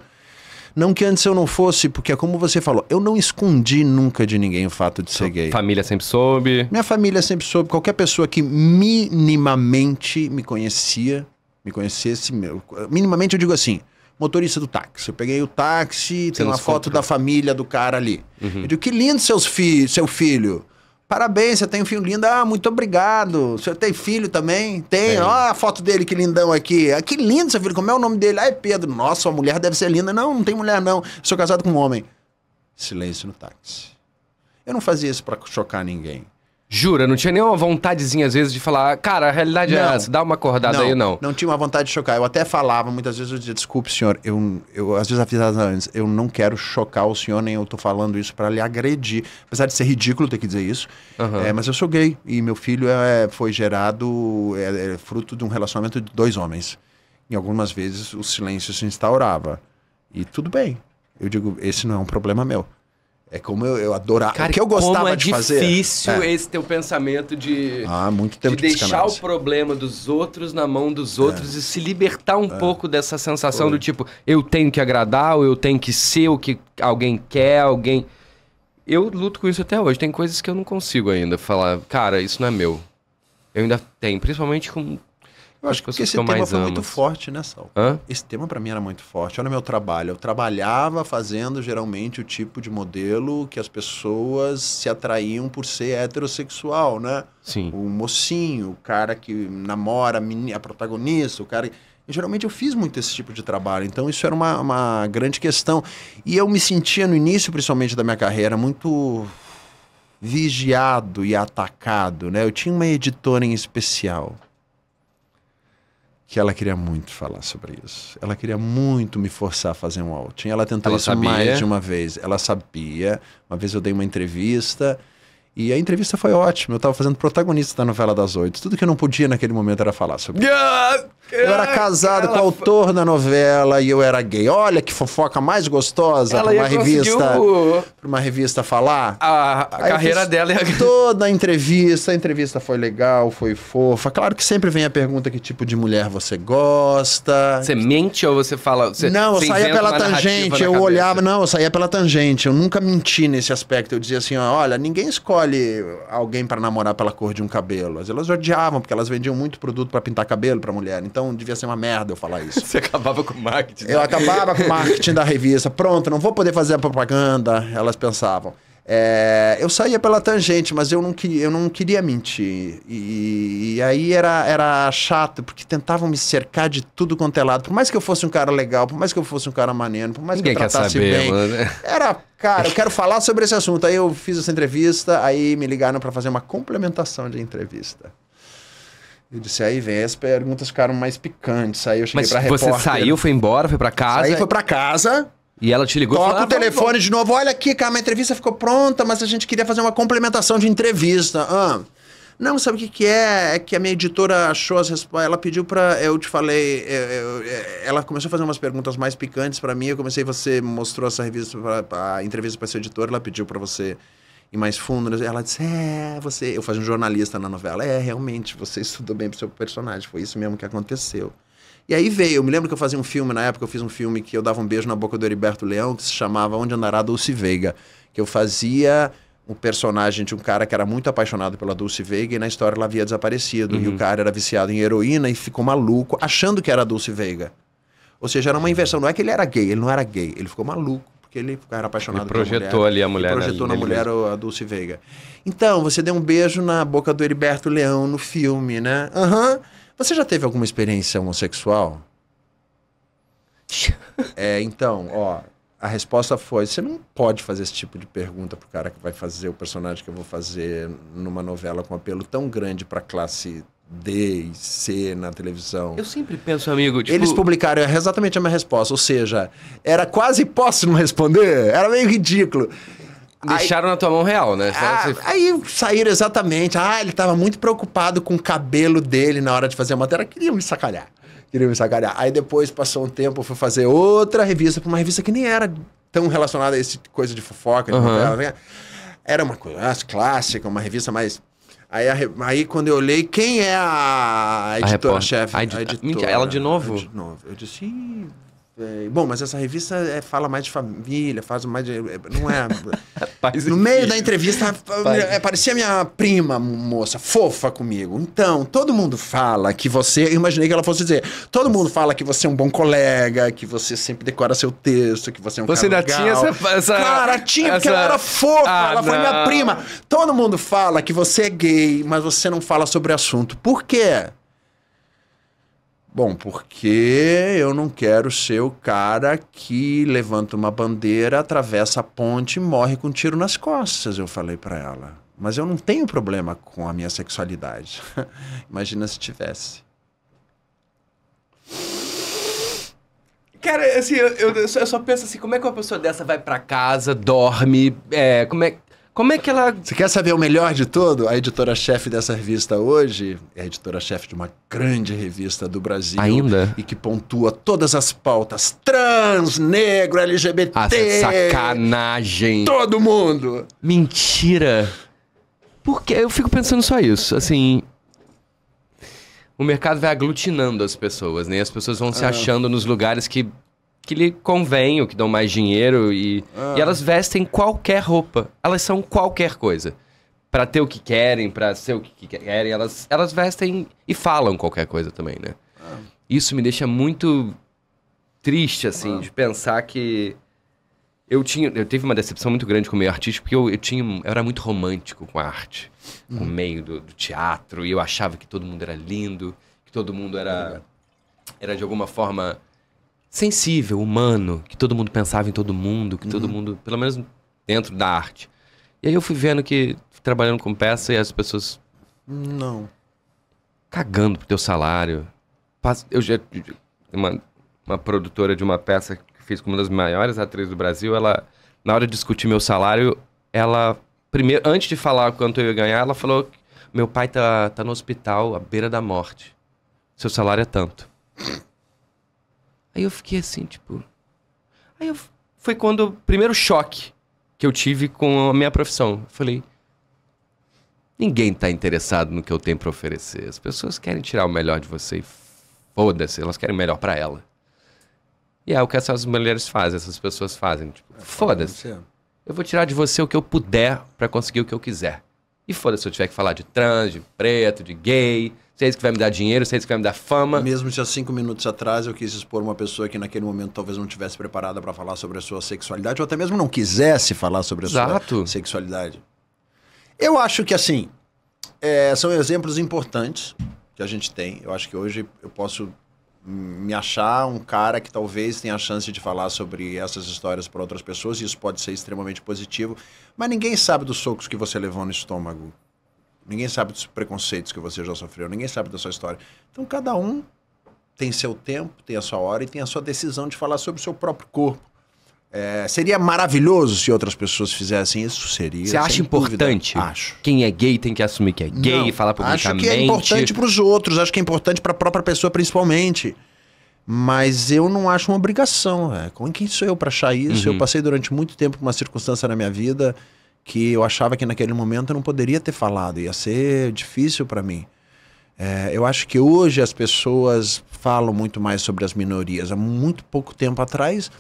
Não que antes eu não fosse, porque é como você falou, eu não escondi nunca de ninguém o fato de ser gay. Família sempre soube. Minha família sempre soube. Qualquer pessoa que minimamente me conhecia me conhecesse. Meu, minimamente eu digo assim: motorista do táxi. Eu peguei o táxi, tem uma foto da família do cara ali. Uhum. Eu digo, que lindo seus fi seu filho. Parabéns, você tem um filho lindo. Ah, muito obrigado. O senhor tem filho também? Tem. Ó, a foto dele, que lindão aqui. Ah, que lindo seu filho. Como é o nome dele? Ah, é Pedro. Nossa, a mulher deve ser linda. Não, não tem mulher, não. sou casado com um homem. Silêncio no táxi. Eu não fazia isso para chocar ninguém. Jura, não tinha nenhuma vontadezinha, às vezes, de falar, ah, cara, a realidade é não, é essa, dá uma acordada não, aí, não. Não tinha uma vontade de chocar. Eu até falava, muitas vezes eu dizia, desculpe, senhor, eu, eu às vezes avisava antes, eu não quero chocar o senhor, nem eu tô falando isso para lhe agredir. Apesar de ser ridículo ter que dizer isso, uhum. é, mas eu sou gay e meu filho é, é, foi gerado, é, é fruto de um relacionamento de dois homens. E algumas vezes o silêncio se instaurava. E tudo bem. Eu digo, esse não é um problema meu. É como eu, eu adorava. Cara, o que eu gostava é de fazer. É difícil esse teu pensamento de, ah, muito tempo de, de deixar o problema dos outros na mão dos é. outros é. e se libertar um é. pouco dessa sensação Foi. do tipo, eu tenho que agradar, ou eu tenho que ser o que alguém quer, alguém. Eu luto com isso até hoje. Tem coisas que eu não consigo ainda falar, cara, isso não é meu. Eu ainda tenho, principalmente com eu acho que porque esse tema foi muito forte, né, Sal? Hã? Esse tema para mim era muito forte. Olha o meu trabalho. Eu trabalhava fazendo geralmente o tipo de modelo que as pessoas se atraíam por ser heterossexual, né? Sim. O mocinho, o cara que namora a protagonista, o cara. E, geralmente eu fiz muito esse tipo de trabalho, então isso era uma, uma grande questão. E eu me sentia no início, principalmente da minha carreira, muito vigiado e atacado, né? Eu tinha uma editora em especial que ela queria muito falar sobre isso. Ela queria muito me forçar a fazer um outing. Ela tentou ela isso sabia. mais de uma vez. Ela sabia. Uma vez eu dei uma entrevista e a entrevista foi ótima. Eu estava fazendo protagonista da novela das oito. Tudo que eu não podia naquele momento era falar sobre. Ah, eu era casado com o autor da novela e eu era gay. Olha que fofoca mais gostosa para uma revista. Para uma revista falar. A, a carreira dela é toda a entrevista. A entrevista foi legal, foi fofa. Claro que sempre vem a pergunta que tipo de mulher você gosta. Você mente ou você fala? Você, não, eu saía pela tangente. Eu cabeça. olhava, não, eu saía pela tangente. Eu nunca menti nesse aspecto. Eu dizia assim, ó, olha, ninguém escolhe escolhe alguém para namorar pela cor de um cabelo. Elas odiavam, porque elas vendiam muito produto para pintar cabelo para mulher. Então devia ser uma merda eu falar isso. [LAUGHS] Você acabava com o marketing. Eu né? acabava com o marketing da revista. Pronto, não vou poder fazer a propaganda, elas pensavam. É, eu saía pela tangente, mas eu não, queria, eu não queria mentir. E, e, aí era, era chato, porque tentavam me cercar de tudo quanto é lado. Por mais que eu fosse um cara legal, por mais que eu fosse um cara maneiro, por mais Ninguém que eu tratasse saber, bem. Mano. Era Cara, eu quero falar sobre esse assunto. Aí eu fiz essa entrevista, aí me ligaram para fazer uma complementação de entrevista. Eu disse, aí vem, as perguntas ficaram mais picantes. Aí eu cheguei Mas pra você repórter. Você saiu, foi embora, foi para casa? Aí foi para casa. E ela te ligou Toca e falou, o ah, telefone de novo. Olha aqui, cara, minha entrevista ficou pronta, mas a gente queria fazer uma complementação de entrevista. Ah. Não, sabe o que, que é? É que a minha editora achou as respostas. Ela pediu para. Eu te falei. Eu, é, eu, é, é, ela começou a fazer umas perguntas mais picantes para mim. Eu comecei. Você mostrou essa revista, pra, a entrevista para seu editor. Ela pediu para você ir mais fundo. Né? Ela disse: É, você. Eu fazia um jornalista na novela. É, realmente, você estudou bem pro seu personagem. Foi isso mesmo que aconteceu. E aí veio. Eu me lembro que eu fazia um filme na época. Eu fiz um filme que eu dava um beijo na boca do Heriberto Leão, que se chamava Onde Andará Dulce Veiga. Que eu fazia o personagem de um cara que era muito apaixonado pela Dulce Veiga e na história ela havia desaparecido. Uhum. E o uhum. cara era viciado em heroína e ficou maluco, achando que era a Dulce Veiga. Ou seja, era uma inversão. Não é que ele era gay, ele não era gay, ele ficou maluco. Porque ele era apaixonado ele projetou mulher, ali a mulher. Projetou na né? mulher mesmo. a Dulce Veiga. Então, você deu um beijo na boca do Heriberto Leão no filme, né? Aham. Uhum. Você já teve alguma experiência homossexual? [LAUGHS] é, então, ó, a resposta foi: você não pode fazer esse tipo de pergunta pro cara que vai fazer o personagem que eu vou fazer numa novela com apelo tão grande para classe D e C na televisão. Eu sempre penso, amigo. Tipo... Eles publicaram exatamente a minha resposta, ou seja, era quase posso não responder, era meio ridículo. Deixaram aí, na tua mão real, né? Ah, aí saíram exatamente. Ah, ele estava muito preocupado com o cabelo dele na hora de fazer a matéria. Queriam me sacanear queria me sacanear. Aí depois passou um tempo, eu fui fazer outra revista, para uma revista que nem era tão relacionada a esse coisa de fofoca, de uhum. novela. Né? Era uma coisa clássica, uma revista mais. Aí, a, aí quando eu olhei, quem é a editora-chefe? A, a editora. ela de novo? Eu de novo. Eu disse, é, bom, mas essa revista é, fala mais de família, faz mais de. É, não é. [LAUGHS] no meio filho. da entrevista, é, parecia minha prima, moça, fofa comigo. Então, todo mundo fala que você. Eu imaginei que ela fosse dizer. Todo mundo fala que você é um bom colega, que você sempre decora seu texto, que você é um você cara. Você ainda legal. tinha essa. essa cara, tinha, essa... porque ela era fofa, ah, ela não. foi minha prima. Todo mundo fala que você é gay, mas você não fala sobre o assunto. Por quê? Bom, porque eu não quero ser o cara que levanta uma bandeira, atravessa a ponte e morre com um tiro nas costas, eu falei para ela. Mas eu não tenho problema com a minha sexualidade. [LAUGHS] Imagina se tivesse. Cara, assim, eu, eu, eu, só penso assim, como é que uma pessoa dessa vai para casa, dorme, é, como é... Como é que ela. Você quer saber o melhor de tudo? A editora-chefe dessa revista hoje é a editora-chefe de uma grande revista do Brasil. Ainda? E que pontua todas as pautas: trans, negro, LGBT. Ah, é sacanagem. Todo mundo. Mentira. Porque eu fico pensando só isso. Assim, o mercado vai aglutinando as pessoas, né? As pessoas vão se ah. achando nos lugares que que lhe convém, ou que dão mais dinheiro. E, ah. e elas vestem qualquer roupa. Elas são qualquer coisa. para ter o que querem, para ser o que querem. Elas, elas vestem e falam qualquer coisa também, né? Ah. Isso me deixa muito triste, assim, ah. de pensar que eu tinha eu tive uma decepção muito grande com o meio artístico porque eu, eu tinha eu era muito romântico com a arte com o uhum. meio do, do, teatro e eu achava que todo mundo era lindo que todo mundo era era de alguma forma sensível, humano, que todo mundo pensava em todo mundo, que uhum. todo mundo, pelo menos dentro da arte. E aí eu fui vendo que, trabalhando com peça, e as pessoas. Não. Cagando pro teu salário. Eu já. Uma, uma produtora de uma peça que fiz com uma das maiores atrizes do Brasil, ela, na hora de discutir meu salário, ela. Primeiro, antes de falar quanto eu ia ganhar, ela falou que meu pai tá, tá no hospital, à beira da morte. Seu salário é tanto. Aí eu fiquei assim, tipo. Aí eu... foi quando o primeiro choque que eu tive com a minha profissão. Eu falei. Ninguém está interessado no que eu tenho para oferecer. As pessoas querem tirar o melhor de você e foda-se, elas querem o melhor para ela. E é o que essas mulheres fazem, essas pessoas fazem. Tipo, é, foda-se. É. Eu vou tirar de você o que eu puder para conseguir o que eu quiser. E foda-se se eu tiver que falar de trans, de preto, de gay. Vocês é que vai me dar dinheiro, vocês é que vai me dar fama. Mesmo se há cinco minutos atrás eu quis expor uma pessoa que naquele momento talvez não tivesse preparada para falar sobre a sua sexualidade, ou até mesmo não quisesse falar sobre a Exato. sua sexualidade. Eu acho que assim, é, são exemplos importantes que a gente tem. Eu acho que hoje eu posso me achar um cara que talvez tenha a chance de falar sobre essas histórias para outras pessoas, e isso pode ser extremamente positivo. Mas ninguém sabe dos socos que você levou no estômago. Ninguém sabe dos preconceitos que você já sofreu, ninguém sabe da sua história. Então cada um tem seu tempo, tem a sua hora e tem a sua decisão de falar sobre o seu próprio corpo. É, seria maravilhoso se outras pessoas fizessem isso? Seria. Você acha importante? Dúvida. Acho. Quem é gay tem que assumir que é gay, Não, falar publicamente. Acho que é importante para os outros, acho que é importante para a própria pessoa principalmente. Mas eu não acho uma obrigação. como é quem sou eu para achar isso? Uhum. Eu passei durante muito tempo com uma circunstância na minha vida que eu achava que naquele momento eu não poderia ter falado, ia ser difícil para mim. É, eu acho que hoje as pessoas falam muito mais sobre as minorias. Há muito pouco tempo atrás,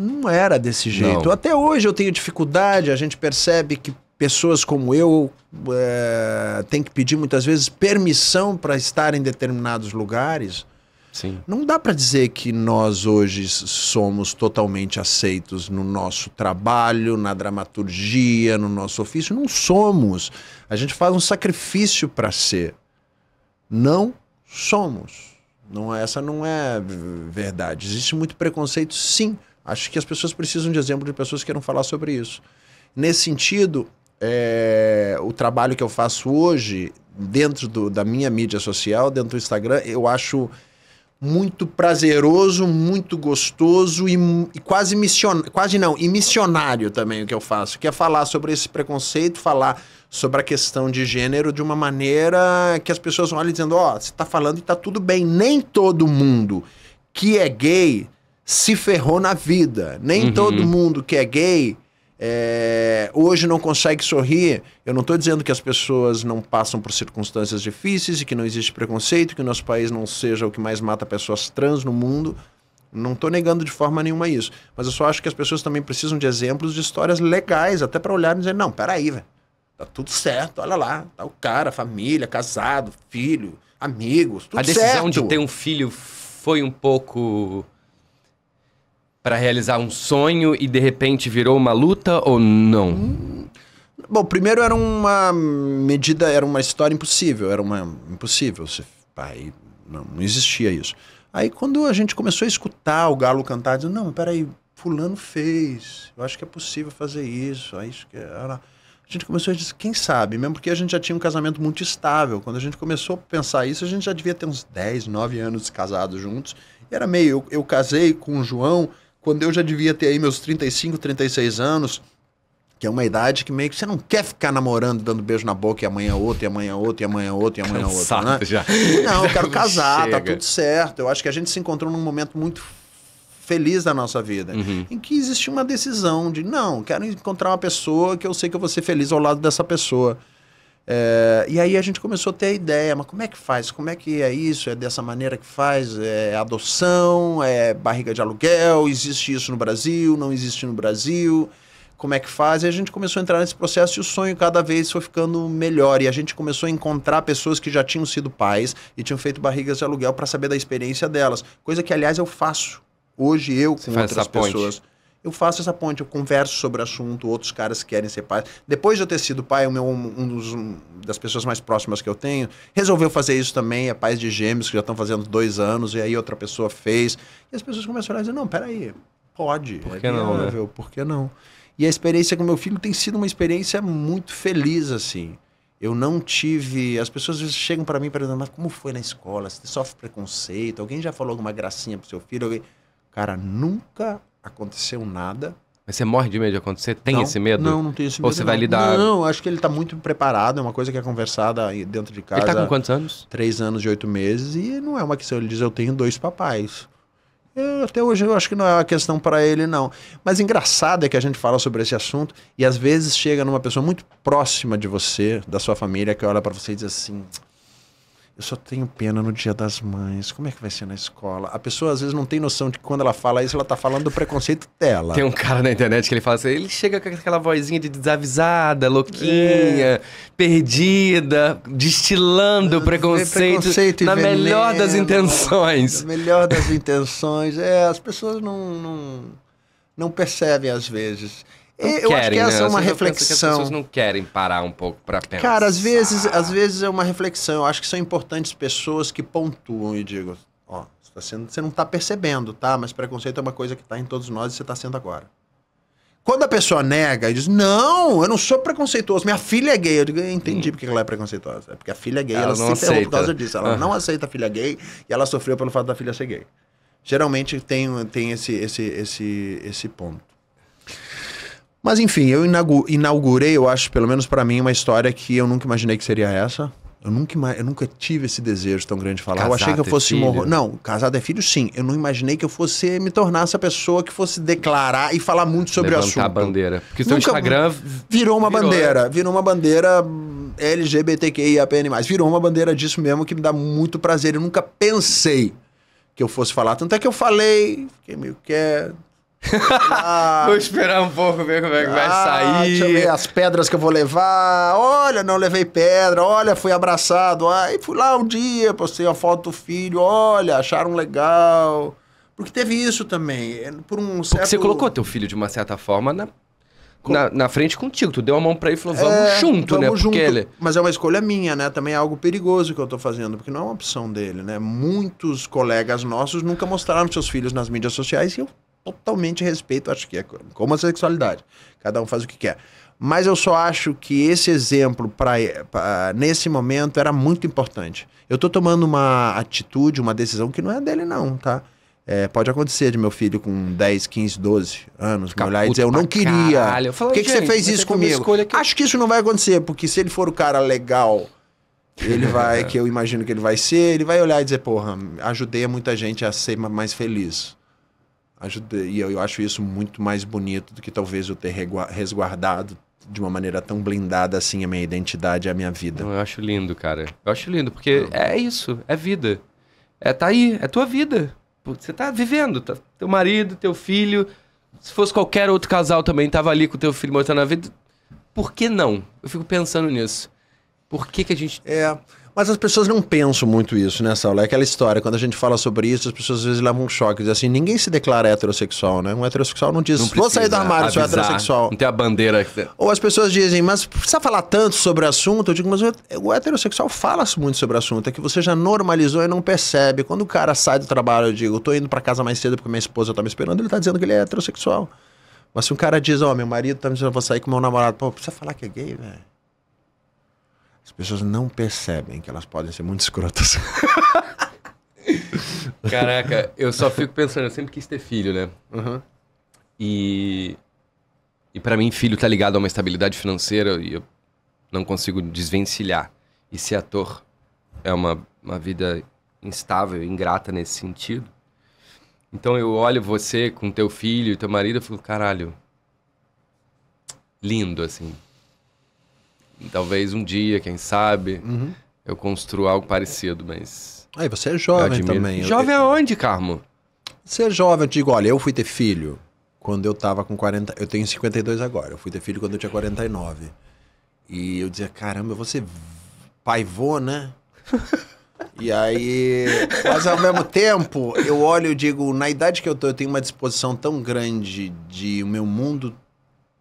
não era desse jeito. Não. Até hoje eu tenho dificuldade, a gente percebe que pessoas como eu é, têm que pedir muitas vezes permissão para estar em determinados lugares. Sim. Não dá para dizer que nós hoje somos totalmente aceitos no nosso trabalho, na dramaturgia, no nosso ofício. Não somos. A gente faz um sacrifício para ser. Não somos. Não, é, essa não é verdade. Existe muito preconceito, sim. Acho que as pessoas precisam de exemplo de pessoas que queiram falar sobre isso. Nesse sentido, é, o trabalho que eu faço hoje, dentro do, da minha mídia social, dentro do Instagram, eu acho muito prazeroso, muito gostoso e, e quase missionário, quase não, e missionário também o que eu faço, que é falar sobre esse preconceito, falar sobre a questão de gênero de uma maneira que as pessoas olham dizendo, ó, oh, você está falando e está tudo bem, nem todo mundo que é gay se ferrou na vida. Nem uhum. todo mundo que é gay é, hoje não consegue sorrir. Eu não estou dizendo que as pessoas não passam por circunstâncias difíceis e que não existe preconceito, que o nosso país não seja o que mais mata pessoas trans no mundo. Não estou negando de forma nenhuma isso. Mas eu só acho que as pessoas também precisam de exemplos de histórias legais, até para olhar e dizer: não, peraí, velho. Tá tudo certo, olha lá. Tá o cara, família, casado, filho, amigos, tudo certo. A decisão certo. de ter um filho foi um pouco para realizar um sonho e de repente virou uma luta ou não? Hum. Bom, primeiro era uma medida, era uma história impossível, era uma impossível, você, pai, não, não existia isso. Aí quando a gente começou a escutar o galo cantar, dizendo, não, peraí, fulano fez, eu acho que é possível fazer isso, aí é isso que era... É, a gente começou a dizer, quem sabe, mesmo porque a gente já tinha um casamento muito estável. Quando a gente começou a pensar isso, a gente já devia ter uns 10, 9 anos casados juntos. E era meio, eu, eu casei com o João, quando eu já devia ter aí meus 35, 36 anos, que é uma idade que meio que você não quer ficar namorando, dando beijo na boca e amanhã outra, e amanhã outro, e amanhã outra, e amanhã outro, outra. Né? [LAUGHS] Já. Não, eu quero [LAUGHS] casar, tá Chega. tá tudo certo. Eu acho que a gente se encontrou num momento muito feliz da nossa vida, uhum. em que existe uma decisão de não, quero encontrar uma pessoa que eu sei que eu vou ser feliz ao lado dessa pessoa. É, e aí a gente começou a ter a ideia, mas como é que faz? Como é que é isso? É dessa maneira que faz? É adoção? É barriga de aluguel? Existe isso no Brasil? Não existe no Brasil? Como é que faz? E a gente começou a entrar nesse processo e o sonho cada vez foi ficando melhor. E a gente começou a encontrar pessoas que já tinham sido pais e tinham feito barrigas de aluguel para saber da experiência delas. Coisa que, aliás, eu faço hoje eu com Você outras pessoas. Ponte eu faço essa ponte, eu converso sobre o assunto, outros caras querem ser pais. Depois de eu ter sido pai, o meu, um dos um, das pessoas mais próximas que eu tenho resolveu fazer isso também, é pais de gêmeos que já estão fazendo dois anos, e aí outra pessoa fez. E as pessoas começaram a dizer, não, peraí, pode. Por é que é não, né? viável, né? por que não? E a experiência com meu filho tem sido uma experiência muito feliz, assim. Eu não tive. As pessoas às vezes chegam para mim perguntando, mas como foi na escola? Você sofre preconceito? Alguém já falou alguma gracinha pro seu filho? Alguém... Cara, nunca aconteceu nada. Mas você morre de medo de acontecer? Tem não, esse medo? Não, não tenho esse medo. Ou você não. vai lidar. Não, acho que ele está muito preparado, é uma coisa que é conversada dentro de tá casa. Ele está com quantos anos? Três anos e oito meses, e não é uma questão. Ele diz: Eu tenho dois papais. Eu, até hoje eu acho que não é uma questão para ele, não. Mas engraçado é que a gente fala sobre esse assunto e às vezes chega numa pessoa muito próxima de você, da sua família, que olha para você e diz assim: eu só tenho pena no dia das mães, como é que vai ser na escola? A pessoa às vezes não tem noção de que quando ela fala isso, ela tá falando do preconceito dela. Tem um cara na internet que ele fala assim, ele chega com aquela vozinha de desavisada, louquinha, é. perdida, destilando o preconceito, preconceito na veneno, melhor das intenções. Na melhor das intenções, é, as pessoas não, não, não percebem às vezes eu querem, acho que essa né? é uma reflexão. as pessoas não querem parar um pouco para pensar. Cara, às vezes, às vezes é uma reflexão. Eu acho que são importantes pessoas que pontuam e digam: ó, você, tá sendo, você não está percebendo, tá? Mas preconceito é uma coisa que está em todos nós e você está sendo agora. Quando a pessoa nega e diz, não, eu não sou preconceituoso, minha filha é gay. Eu digo, eu entendi hum. porque ela é preconceituosa. É porque a filha é gay, ela, ela se ferrou por causa disso. Ela não aceita a filha gay e ela sofreu pelo fato da filha ser gay. Geralmente tem, tem esse, esse, esse, esse ponto. Mas enfim, eu inaugurei, eu acho, pelo menos para mim, uma história que eu nunca imaginei que seria essa. Eu nunca, eu nunca tive esse desejo tão grande de falar. Casado eu achei que eu é fosse é morrer. Não, casado é filho, sim. Eu não imaginei que eu fosse me tornar essa pessoa que fosse declarar e falar muito sobre Levantar o assunto. a bandeira. Porque seu nunca Instagram. Virou uma virou. Né? bandeira. Virou uma bandeira LGBTQIAPN. Virou uma bandeira disso mesmo que me dá muito prazer. Eu nunca pensei que eu fosse falar. Tanto é que eu falei, fiquei meio quieto ah, vou esperar um pouco, ver como é que ah, vai sair. Deixa eu ver as pedras que eu vou levar. Olha, não levei pedra. Olha, fui abraçado. Aí fui lá um dia, postei a foto do filho. Olha, acharam legal. Porque teve isso também. É, por um certo... Porque você colocou teu filho, de uma certa forma, na na, na, frente contigo. Tu deu a mão pra ele e falou, vamos é, junto, vamos né? Junto. Porque ele... Mas é uma escolha minha, né? Também é algo perigoso que eu tô fazendo, porque não é uma opção dele, né? Muitos colegas nossos nunca mostraram seus filhos nas mídias sociais e eu totalmente respeito, acho que é como a sexualidade. Cada um faz o que quer. Mas eu só acho que esse exemplo para nesse momento era muito importante. Eu estou tomando uma atitude, uma decisão que não é dele não, tá? É, pode acontecer de meu filho com 10, 15, 12 anos me olhar e dizer, eu não queria. Por que, que você fez isso é comigo? Que... Acho que isso não vai acontecer, porque se ele for o cara legal, ele [LAUGHS] vai, que eu imagino que ele vai ser, ele vai olhar e dizer, porra, ajudei muita gente a ser mais feliz. Ajudei, e eu, eu acho isso muito mais bonito do que talvez eu ter resguardado de uma maneira tão blindada assim a minha identidade, a minha vida. Eu acho lindo, cara. Eu acho lindo, porque é, é isso, é vida. É, tá aí, é tua vida. Você tá vivendo, tá, teu marido, teu filho. Se fosse qualquer outro casal também, tava ali com teu filho mostrando a vida. Por que não? Eu fico pensando nisso. Por que que a gente... É, mas as pessoas não pensam muito isso, né, Saulo? É aquela história, quando a gente fala sobre isso, as pessoas às vezes levam um choque. Dizem assim, ninguém se declara heterossexual, né? Um heterossexual não diz, não vou sair do armário, sou heterossexual. Não tem a bandeira. Ou as pessoas dizem, mas precisa falar tanto sobre o assunto? Eu digo, mas o heterossexual fala muito sobre o assunto. É que você já normalizou e não percebe. Quando o cara sai do trabalho, eu digo, eu tô indo para casa mais cedo porque minha esposa tá me esperando, ele tá dizendo que ele é heterossexual. Mas se um cara diz, ó, oh, meu marido tá me dizendo, eu vou sair com meu namorado. Pô, precisa falar que é gay, velho. As pessoas não percebem que elas podem ser muito escrotas. [LAUGHS] Caraca, eu só fico pensando, eu sempre quis ter filho, né? Uhum. E. E para mim, filho tá ligado a uma estabilidade financeira e eu não consigo desvencilhar. E ser ator é uma, uma vida instável, ingrata nesse sentido. Então eu olho você com teu filho e teu marido e falo, caralho. Lindo, assim talvez um dia, quem sabe, uhum. eu construa algo parecido, mas. Aí você é jovem também. Jovem eu... aonde, Carmo? Você é jovem, eu digo, olha, eu fui ter filho quando eu tava com 40. Eu tenho 52 agora, eu fui ter filho quando eu tinha 49. E eu dizia, caramba, você paivô, né? E aí, mas ao mesmo tempo, eu olho e digo, na idade que eu tô, eu tenho uma disposição tão grande de o meu mundo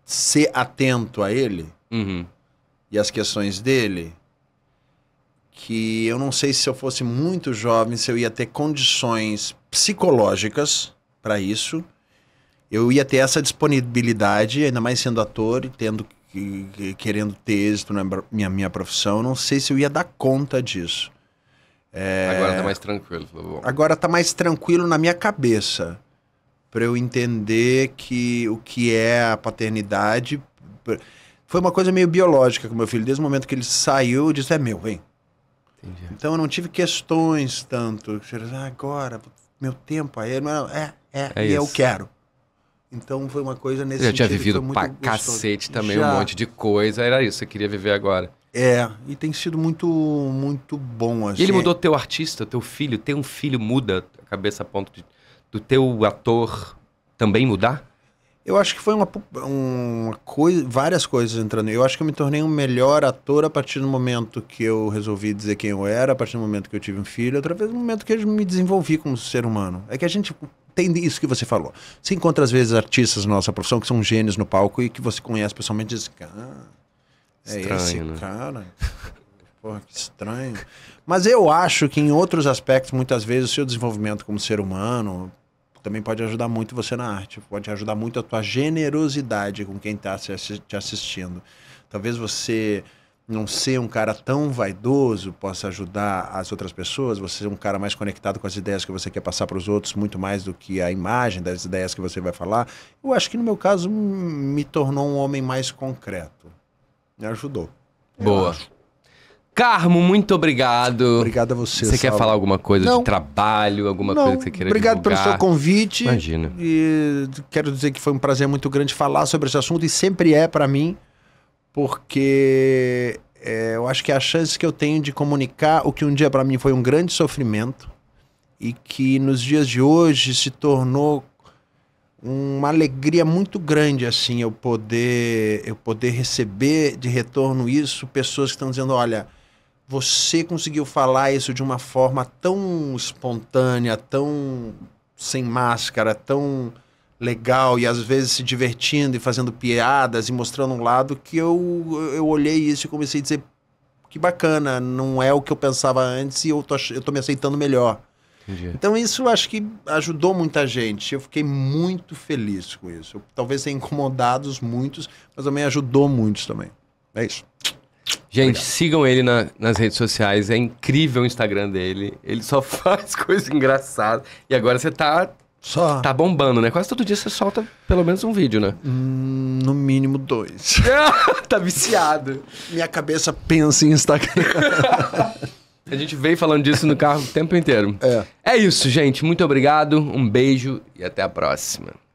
ser atento a ele, uhum e as questões dele, que eu não sei se eu fosse muito jovem, se eu ia ter condições psicológicas para isso. Eu ia ter essa disponibilidade, ainda mais sendo ator e tendo querendo ter êxito na minha, minha profissão, não sei se eu ia dar conta disso. É... Agora tá mais tranquilo, Flavão. Tá agora tá mais tranquilo na minha cabeça, para eu entender que o que é a paternidade, foi uma coisa meio biológica com meu filho. Desde o momento que ele saiu, eu disse: é meu, vem. Entendi. Então eu não tive questões tanto. Assim, ah, agora, meu tempo. Aí, não, é, é, é, é e isso. eu quero. Então foi uma coisa nesse Eu já tinha vivido pra gostoso. cacete também já. um monte de coisa, era isso, você queria viver agora. É, e tem sido muito muito bom assim. E ele mudou teu artista, teu filho, ter um filho muda a cabeça a ponto de, do teu ator também mudar? Eu acho que foi uma, uma coisa, várias coisas entrando. Eu acho que eu me tornei um melhor ator a partir do momento que eu resolvi dizer quem eu era, a partir do momento que eu tive um filho, através do momento que eu me desenvolvi como ser humano. É que a gente tem isso que você falou. Você encontra às vezes artistas na nossa profissão que são gênios no palco e que você conhece pessoalmente e diz, ah, é Estranho, esse né? cara. Porra, que estranho. Mas eu acho que em outros aspectos, muitas vezes, o seu desenvolvimento como ser humano, também pode ajudar muito você na arte, pode ajudar muito a tua generosidade com quem está te assistindo. Talvez você não ser um cara tão vaidoso possa ajudar as outras pessoas, você ser um cara mais conectado com as ideias que você quer passar para os outros, muito mais do que a imagem das ideias que você vai falar. Eu acho que no meu caso me tornou um homem mais concreto. Me ajudou. Boa. Carmo, muito obrigado. Obrigado a você. Você quer falar alguma coisa Não. de trabalho, alguma Não. coisa que você queira Obrigado divulgar? pelo seu convite. Imagina. E quero dizer que foi um prazer muito grande falar sobre esse assunto e sempre é para mim, porque é, eu acho que a chance que eu tenho de comunicar o que um dia para mim foi um grande sofrimento e que nos dias de hoje se tornou uma alegria muito grande assim eu poder eu poder receber de retorno isso pessoas que estão dizendo olha você conseguiu falar isso de uma forma tão espontânea, tão sem máscara, tão legal e às vezes se divertindo e fazendo piadas e mostrando um lado que eu, eu olhei isso e comecei a dizer que bacana, não é o que eu pensava antes e eu tô, eu tô me aceitando melhor. Entendi. Então isso acho que ajudou muita gente. Eu fiquei muito feliz com isso. Eu, talvez tenha incomodado muitos, mas também ajudou muitos também. É isso. Gente, Obrigado. sigam ele na, nas redes sociais. É incrível o Instagram dele. Ele só [LAUGHS] faz coisa engraçada. E agora você tá. Só. Tá bombando, né? Quase todo dia você solta pelo menos um vídeo, né? Hum, no mínimo dois. [LAUGHS] tá viciado. Minha cabeça pensa em Instagram. [LAUGHS] A gente veio falando disso no carro o tempo inteiro. É. É isso, gente. Muito obrigado. Um beijo e até a próxima.